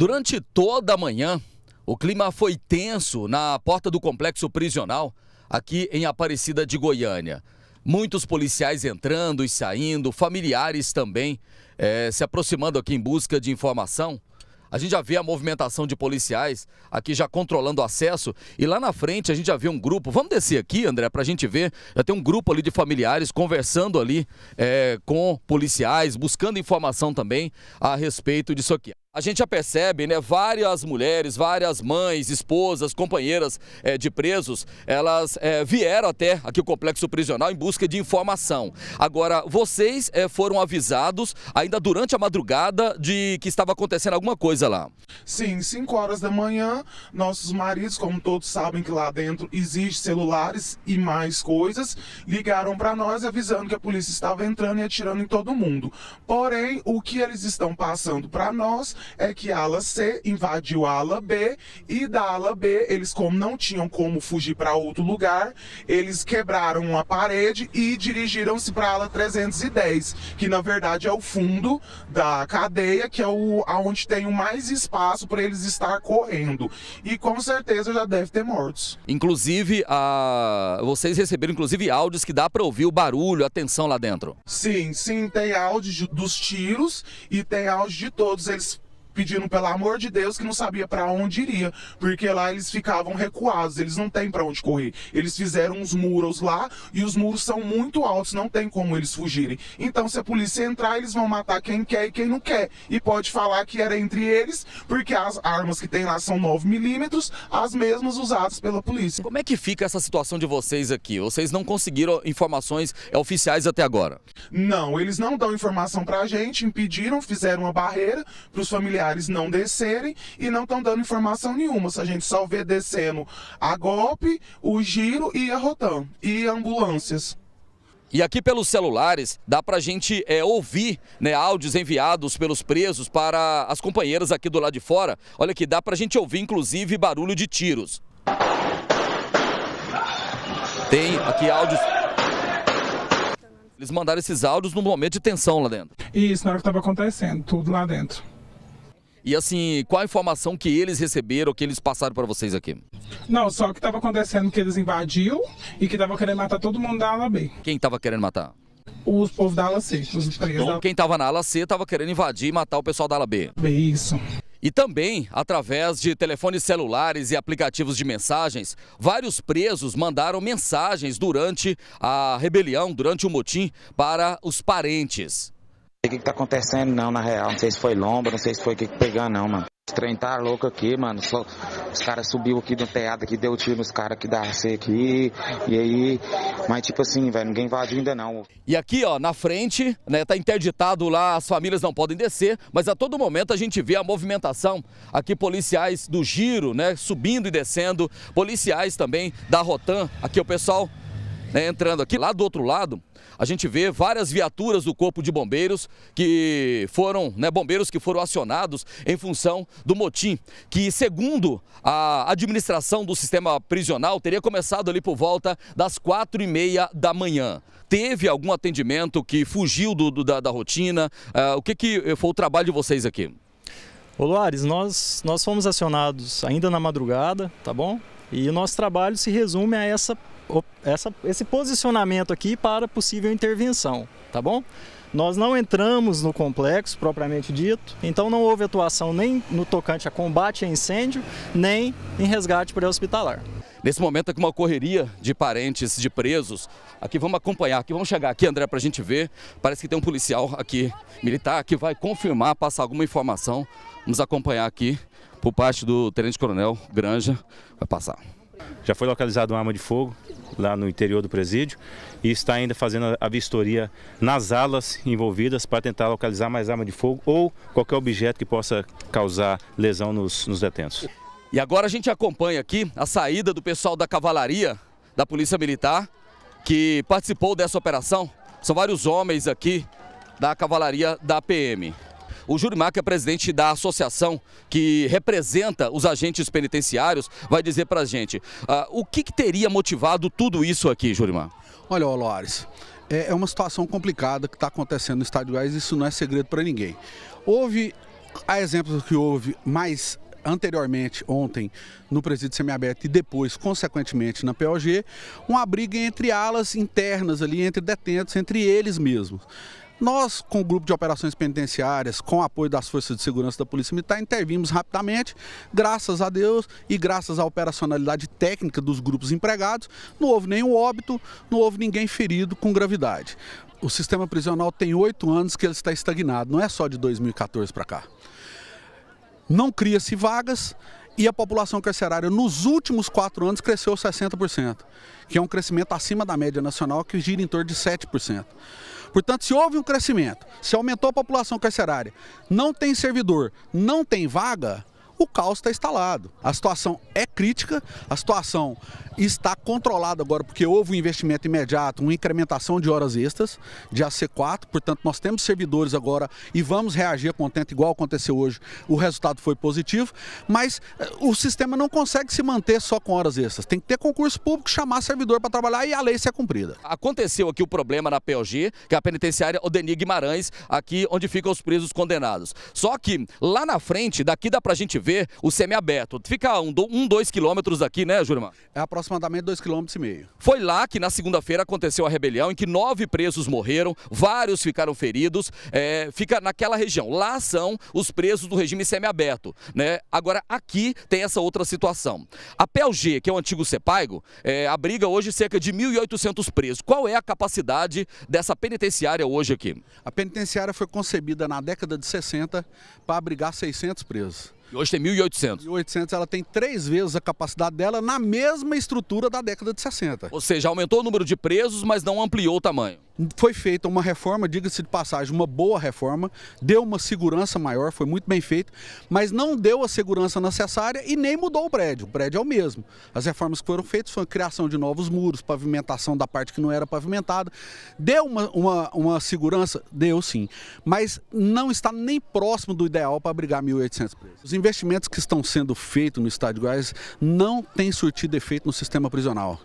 Durante toda a manhã, o clima foi tenso na porta do complexo prisional, aqui em Aparecida de Goiânia. Muitos policiais entrando e saindo, familiares também é, se aproximando aqui em busca de informação. A gente já vê a movimentação de policiais aqui já controlando o acesso. E lá na frente a gente já vê um grupo. Vamos descer aqui, André, para a gente ver. Já tem um grupo ali de familiares conversando ali é, com policiais, buscando informação também a respeito disso aqui. A gente já percebe, né, várias mulheres, várias mães, esposas, companheiras é, de presos, elas é, vieram até aqui o complexo prisional em busca de informação. Agora, vocês é, foram avisados ainda durante a madrugada de que estava acontecendo alguma coisa lá? Sim, 5 horas da manhã, nossos maridos, como todos sabem que lá dentro existe celulares e mais coisas, ligaram para nós avisando que a polícia estava entrando e atirando em todo mundo. Porém, o que eles estão passando para nós é que a ala C invadiu a ala B e da ala B eles como não tinham como fugir para outro lugar, eles quebraram uma parede e dirigiram-se para a ala 310, que na verdade é o fundo da cadeia, que é o aonde tem o mais espaço para eles estar correndo. E com certeza já deve ter mortos. Inclusive, a... vocês receberam inclusive áudios que dá para ouvir o barulho, a tensão lá dentro. Sim, sim, tem áudio dos tiros e tem áudio de todos eles pedindo pelo amor de Deus que não sabia para onde iria, porque lá eles ficavam recuados, eles não têm para onde correr. Eles fizeram uns muros lá e os muros são muito altos, não tem como eles fugirem. Então, se a polícia entrar, eles vão matar quem quer e quem não quer. E pode falar que era entre eles, porque as armas que tem lá são 9 milímetros, as mesmas usadas pela polícia. Como é que fica essa situação de vocês aqui? Vocês não conseguiram informações eh, oficiais até agora? Não, eles não dão informação para a gente, impediram, fizeram uma barreira para os familiares militares não descerem e não estão dando informação nenhuma. Se a gente só vê descendo a golpe, o giro e a Rotan e ambulâncias. E aqui pelos celulares dá para a gente é, ouvir né, áudios enviados pelos presos para as companheiras aqui do lado de fora. Olha que dá para a gente ouvir inclusive barulho de tiros. Tem aqui áudios eles mandaram esses áudios num momento de tensão lá dentro. Isso, na hora que estava acontecendo, tudo lá dentro. E assim, qual a informação que eles receberam, que eles passaram para vocês aqui? Não, só que estava acontecendo que eles invadiu e que estavam querendo matar todo mundo da ala B. Quem estava querendo matar? Os povos da ala C, os presos. Então, quem estava na ala C estava querendo invadir e matar o pessoal da ala B. Isso. E também, através de telefones celulares e aplicativos de mensagens, vários presos mandaram mensagens durante a rebelião, durante o motim, para os parentes sei o que, está tá acontecendo não, na real. Não sei se foi lomba, não sei se foi o que, pegar não, mano. Os trem tá louco aqui, mano. Só, os caras subiu aqui do teatro aqui, deu tiro nos caras que da C aqui. E aí. Mas tipo assim, velho, ninguém invadiu ainda não. E aqui, ó, na frente, né, tá interditado lá, as famílias não podem descer, mas a todo momento a gente vê a movimentação. Aqui, policiais do giro, né? Subindo e descendo, policiais também da Rotan. Aqui o pessoal né, entrando aqui. Lá do outro lado, a gente vê várias viaturas do Corpo de Bombeiros que foram, né, bombeiros que foram acionados em função do motim, que segundo a administração do sistema prisional teria começado ali por volta das quatro e meia da manhã. Teve algum atendimento que fugiu do, do da, da, rotina? Uh, o que, que eh, foi o trabalho de vocês aqui? Ô Luares, nós, nós fomos acionados ainda na madrugada, tá bom? E o nosso trabalho se resume a essa essa, esse posicionamento aqui para possível intervenção, tá bom? Nós não entramos no complexo propriamente dito, então não houve atuação nem no tocante a combate a incêndio, nem em resgate pré-hospitalar. Nesse momento aqui uma correria de parentes de presos. Aqui vamos acompanhar, aqui vamos chegar aqui, André, para a gente ver. Parece que tem um policial aqui, militar, que vai confirmar, passar alguma informação. Vamos acompanhar aqui por parte do Tenente Coronel Granja. Vai passar. Já foi localizado uma arma de fogo lá no interior do presídio e está ainda fazendo a vistoria nas alas envolvidas para tentar localizar mais arma de fogo ou qualquer objeto que possa causar lesão nos, nos detentos. E agora a gente acompanha aqui a saída do pessoal da cavalaria da Polícia Militar que participou dessa operação. São vários homens aqui da cavalaria da PM. O Jurimac é presidente da associação que representa os agentes penitenciários, vai dizer para a gente. Uh, o que, que, teria motivado tudo isso aqui, Jurimar? Olha, Olores, é, é uma situação complicada que está acontecendo no estado de Goiás, isso não é segredo para ninguém. Houve, há exemplos que houve mais anteriormente, ontem, no presídio semiaberto e depois, consequentemente, na POG, uma briga entre alas internas ali, entre detentos, entre eles mesmos. Nós, com o grupo de operações penitenciárias, com o apoio das forças de segurança da Polícia Militar, intervimos rapidamente, graças a Deus e graças à operacionalidade técnica dos grupos empregados, não houve nenhum óbito, não houve ninguém ferido com gravidade. O sistema prisional tem oito anos que ele está estagnado, não é só de 2014 para cá. Não cria-se vagas, e a população carcerária nos últimos quatro anos cresceu 60%, que é um crescimento acima da média nacional que gira em torno de 7%. Portanto, se houve um crescimento, se aumentou a população carcerária, não tem servidor, não tem vaga, o caos está instalado. A situação é crítica, a situação está controlada agora porque houve um investimento imediato, uma incrementação de horas extras de AC4, portanto nós temos servidores agora e vamos reagir contente igual aconteceu hoje. O resultado foi positivo, mas eh, o sistema não consegue se manter só com horas extras. Tem que ter concurso público, chamar servidor para trabalhar e a lei ser cumprida. Aconteceu aqui o problema na POG, que é a penitenciária Odeni Guimarães, aqui onde ficam os presos condenados. Só que lá na frente, daqui dá para a gente ver ver o semiaberto. Fica um, um dois quilômetros aqui, né, Jurimar? É aproximadamente dois quilômetros e meio. Foi lá que na segunda-feira aconteceu a rebelião, em que nove presos morreram, vários ficaram feridos. É, fica naquela região. Lá são os presos do regime semiaberto, né? Agora, aqui tem essa outra situação. A PLG, que é o antigo CEPAIGO, é, abriga hoje cerca de 1.800 presos. Qual é a capacidade dessa penitenciária hoje aqui? A penitenciária foi concebida na década de 60 para abrigar 600 presos. E hoje tem 1.800. 1.800, ela tem três vezes a capacidade dela na mesma estrutura da década de 60. Ou seja, aumentou o número de presos, mas não ampliou o tamanho. Foi feita uma reforma, diga-se de passagem, uma boa reforma, deu uma segurança maior, foi muito bem feito, mas não deu a segurança necessária e nem mudou o prédio. O prédio é o mesmo. As reformas que foram feitas foram a criação de novos muros, pavimentação da parte que não era pavimentada. Deu uma, uma, uma segurança? Deu sim. Mas não está nem próximo do ideal para abrigar 1.800 presos investimentos que estão sendo feitos no Estado de Goiás não têm surtido efeito no sistema prisional.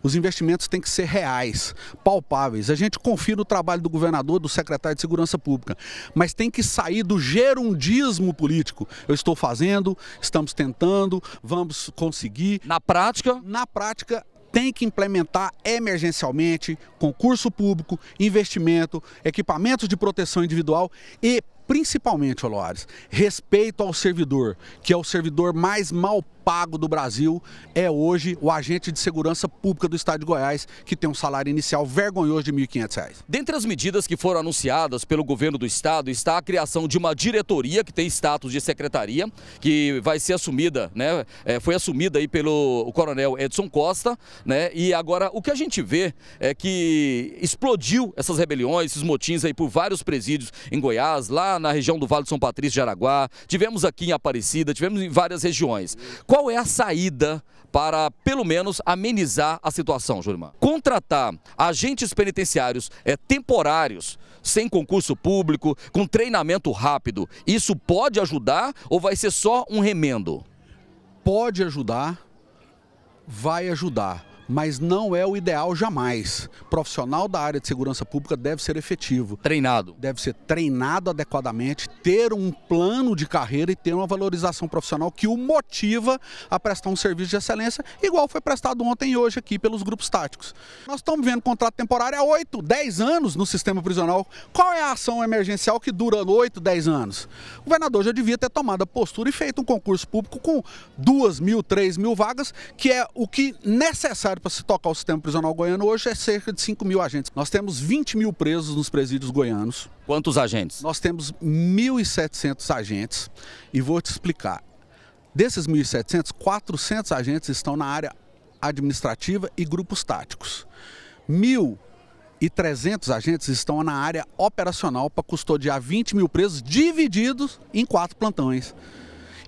Os investimentos têm que ser reais, palpáveis. A gente confia no trabalho do governador, do secretário de Segurança Pública, mas tem que sair do gerundismo político. Eu estou fazendo, estamos tentando, vamos conseguir. Na prática? Na prática, tem que implementar emergencialmente concurso público, investimento, equipamentos de proteção individual e principalmente, Olores, respeito ao servidor, que é o servidor mais mal pago do Brasil é hoje o agente de segurança pública do Estado de Goiás, que tem um salário inicial vergonhoso de R$ 1.500. Dentre as medidas que foram anunciadas pelo governo do Estado está a criação de uma diretoria que tem status de secretaria, que vai ser assumida, né, é, foi assumida aí pelo coronel Edson Costa, né, e agora o que a gente vê é que explodiu essas rebeliões, esses motins aí por vários presídios em Goiás, lá na região do Vale do São Patrício de Araguá, tivemos aqui em Aparecida, tivemos em várias regiões. Qual qual é a saída para, pelo menos, amenizar a situação, Jurimar? Contratar agentes penitenciários é, temporários, sem concurso público, com treinamento rápido, isso pode ajudar ou vai ser só um remendo? Pode ajudar, vai ajudar mas não é o ideal jamais. Profissional da área de segurança pública deve ser efetivo. Treinado. Deve ser treinado adequadamente, ter um plano de carreira e ter uma valorização profissional que o motiva a prestar um serviço de excelência, igual foi prestado ontem e hoje aqui pelos grupos táticos. Nós estamos vendo contrato temporário há 8, 10 anos no sistema prisional. Qual é a ação emergencial que dura 8, 10 anos? O governador já devia ter tomado a postura e feito um concurso público com 2 mil, 3 mil vagas, que é o que necessário necessário para se tocar o sistema prisional goiano hoje é cerca de 5 mil agentes. Nós temos 20 mil presos nos presídios goianos. Quantos agentes? Nós temos 1.700 agentes e vou te explicar. Desses 1.700, 400 agentes estão na área administrativa e grupos táticos. 1.300 agentes estão na área operacional para custodiar 20 mil presos divididos em quatro plantões.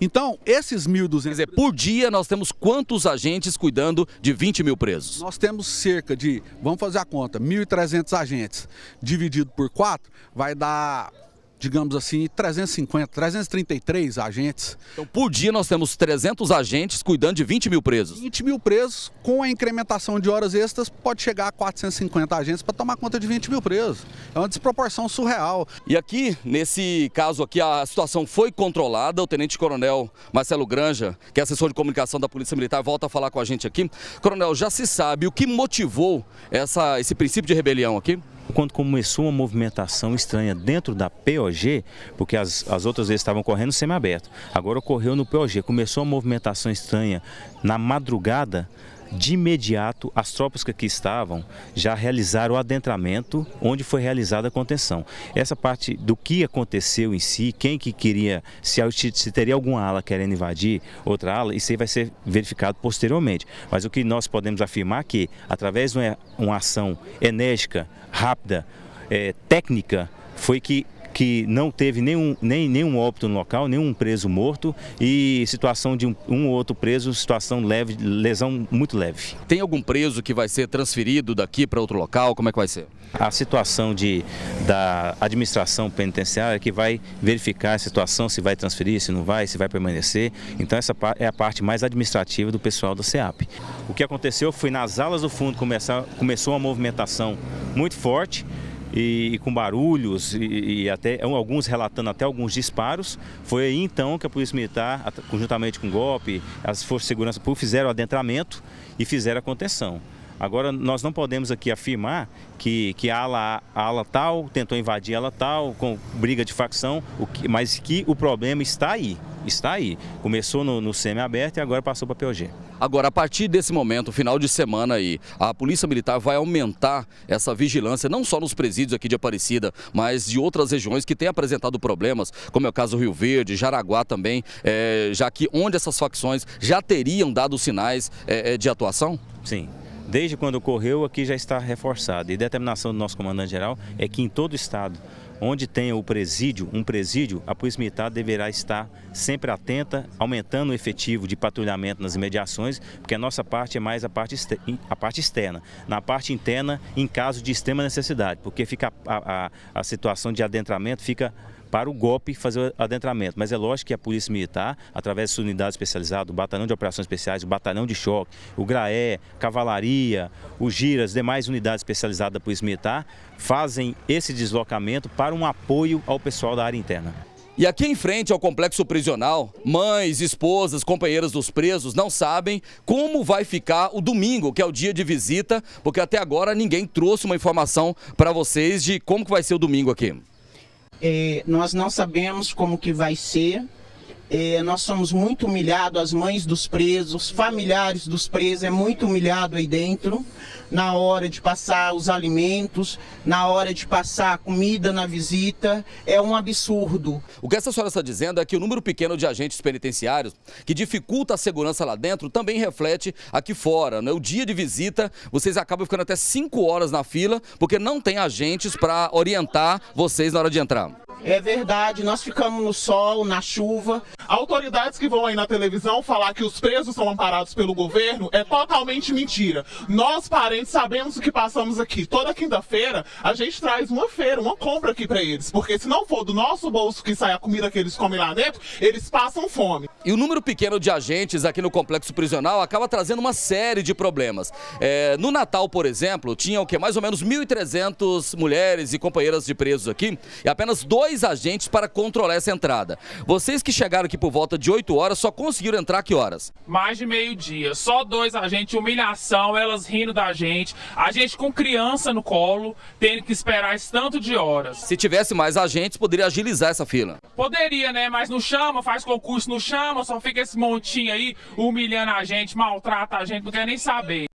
Então, esses 1.200... Quer dizer, por dia nós temos quantos agentes cuidando de 20 mil presos? Nós temos cerca de, vamos fazer a conta, 1.300 agentes. Dividido por 4, vai dar digamos assim, 350, 333 agentes. Então, por dia nós temos 300 agentes cuidando de 20 mil presos. 20 mil presos, com a incrementação de horas extras, pode chegar a 450 agentes para tomar conta de 20 mil presos. É uma desproporção surreal. E aqui, nesse caso aqui, a situação foi controlada. O tenente-coronel Marcelo Granja, que é assessor de comunicação da Polícia Militar, volta a falar com a gente aqui. Coronel, já se sabe o que motivou essa, esse princípio de rebelião aqui? quando começou uma movimentação estranha dentro da POG, porque as, as outras vezes estavam correndo semi-aberto, agora ocorreu no POG, começou uma movimentação estranha na madrugada de imediato, as tropas que aqui estavam já realizaram o adentramento, onde foi realizada a contenção. Essa parte do que aconteceu em si, quem que queria, se, se teria alguma ala querendo invadir outra ala, isso aí vai ser verificado posteriormente. Mas o que nós podemos afirmar é que, através de uma, ação enérgica, rápida, é, técnica, foi que que não teve nenhum, nem, nenhum óbito no local, nenhum preso morto e situação de um, um ou outro preso, situação leve, lesão muito leve. Tem algum preso que vai ser transferido daqui para outro local? Como é que vai ser? A situação de, da administração penitenciária é que vai verificar a situação, se vai transferir, se não vai, se vai permanecer. Então essa é a parte mais administrativa do pessoal da SEAP. O que aconteceu foi nas alas do fundo começar, começou uma movimentação muito forte, e, e com barulhos e, e, até alguns relatando até alguns disparos. Foi aí então que a Polícia Militar, conjuntamente com o golpe, as forças de segurança pública fizeram o adentramento e fizeram a contenção. Agora, nós não podemos aqui afirmar que, que a, ala, a ala tal tentou invadir a ala tal, com briga de facção, o que, mas que o problema está aí está aí. Começou no, no semiaberto e agora passou para a POG. Agora, a partir desse momento, final de semana aí, a Polícia Militar vai aumentar essa vigilância, não só nos presídios aqui de Aparecida, mas de outras regiões que têm apresentado problemas, como é o caso do Rio Verde, Jaraguá também, é, já que onde essas facções já teriam dado sinais é, de atuação? Sim, desde quando ocorreu, aqui já está reforçado. E a determinação do nosso comandante-geral é que em todo o estado Onde tenha o presídio, um presídio, a Polícia Militar deverá estar sempre atenta, aumentando o efetivo de patrulhamento nas imediações, porque a nossa parte é mais a parte, a parte externa. Na parte interna, em caso de extrema necessidade, porque fica a, a, a situação de adentramento fica para o golpe fazer o adentramento. Mas é lógico que a Polícia Militar, através de sua unidade especializada, o Batalhão de Operações Especiais, o Batalhão de Choque, o Graé, Cavalaria, o GIRA, as demais unidades especializadas da Polícia Militar, fazem esse deslocamento para um apoio ao pessoal da área interna. E aqui em frente ao complexo prisional, mães, esposas, companheiras dos presos não sabem como vai ficar o domingo, que é o dia de visita, porque até agora ninguém trouxe uma informação para vocês de como que vai ser o domingo aqui. É, nós não sabemos como que vai ser é, nós somos muito humilhados, as mães dos presos, familiares dos presos, é muito humilhado aí dentro, na hora de passar os alimentos, na hora de passar a comida na visita, é um absurdo. O que essa senhora está dizendo é que o número pequeno de agentes penitenciários, que dificulta a segurança lá dentro, também reflete aqui fora. Né? O dia de visita, vocês acabam ficando até 5 horas na fila, porque não tem agentes para orientar vocês na hora de entrar. É verdade, nós ficamos no sol, na chuva. Autoridades que vão aí na televisão falar que os presos são amparados pelo governo é totalmente mentira. Nós, parentes, sabemos o que passamos aqui. Toda quinta-feira a gente traz uma feira, uma compra aqui para eles, porque se não for do nosso bolso que sai a comida que eles comem lá dentro, eles passam fome. E o número pequeno de agentes aqui no complexo prisional acaba trazendo uma série de problemas. É, no Natal, por exemplo, tinha o que mais ou menos 1.300 mulheres e companheiras de presos aqui, e apenas dois dois agentes para controlar essa entrada. Vocês que chegaram aqui por volta de 8 horas só conseguiram entrar que horas? Mais de meio-dia. Só dois agentes, humilhação, elas rindo da gente. A gente com criança no colo, tendo que esperar esse tanto de horas. Se tivesse mais agentes, poderia agilizar essa fila. Poderia, né? Mas não chama, faz concurso, não chama, só fica esse montinho aí humilhando a gente, maltrata a gente, não quer nem saber.